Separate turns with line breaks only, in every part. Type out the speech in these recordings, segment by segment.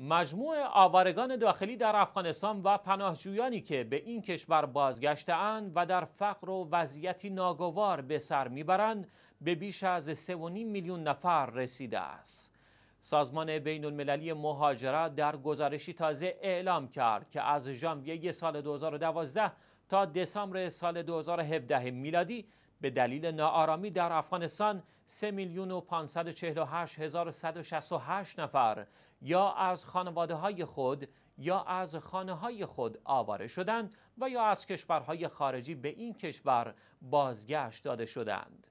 مجموع آوارگان داخلی در افغانستان و پناهجویانی که به این کشور بازگشتهاند و در فقر و وضعیتی ناگوار به سر میبرند به بیش از 3.5 میلیون نفر رسیده است. سازمان بین المللی مهاجرت در گزارشی تازه اعلام کرد که از ژانویه سال 2012 تا دسامبر سال 2017 میلادی به دلیل ناآرامی در افغانستان 3 میلیون و نفر یا از خانواده های خود یا از خانه های خود آواره شدند و یا از کشورهای خارجی به این کشور بازگشت داده شدند.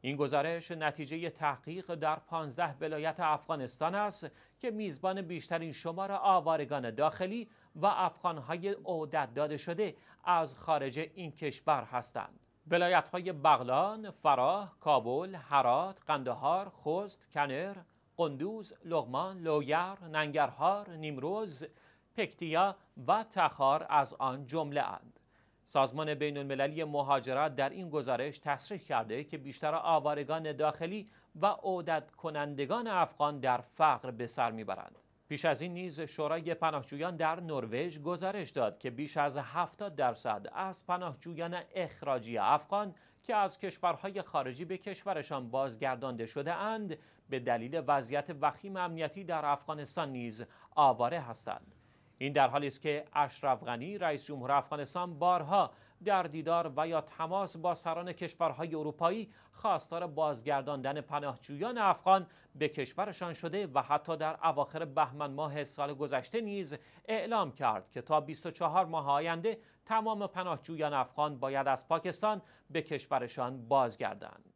این گزارش نتیجه تحقیق در 15 ولایت افغانستان است که میزبان بیشترین شمار آوارگان داخلی و افغانهای عودت داده شده از خارج این کشور هستند. ولایت های بغلان، فراه، کابل، هرات، قندهار، خوست، کنر، قندوز، لغمان، لویر، ننگرهار، نیمروز، پکتیا و تخار از آن جمله اند. سازمان بین المللی مهاجرت در این گزارش تصریح کرده که بیشتر آوارگان داخلی و عودت کنندگان افغان در فقر به سر میبرند. پیش از این نیز شورای پناهجویان در نروژ گزارش داد که بیش از 70 درصد از پناهجویان اخراجی افغان که از کشورهای خارجی به کشورشان بازگردانده شده اند به دلیل وضعیت وخیم امنیتی در افغانستان نیز آواره هستند. این در حالی است که اشرف غنی رئیس جمهور افغانستان بارها در دیدار و یا تماس با سران کشورهای اروپایی خواستار بازگرداندن پناهجویان افغان به کشورشان شده و حتی در اواخر بهمن ماه سال گذشته نیز اعلام کرد که تا 24 ماه آینده تمام پناهجویان افغان باید از پاکستان به کشورشان بازگردند.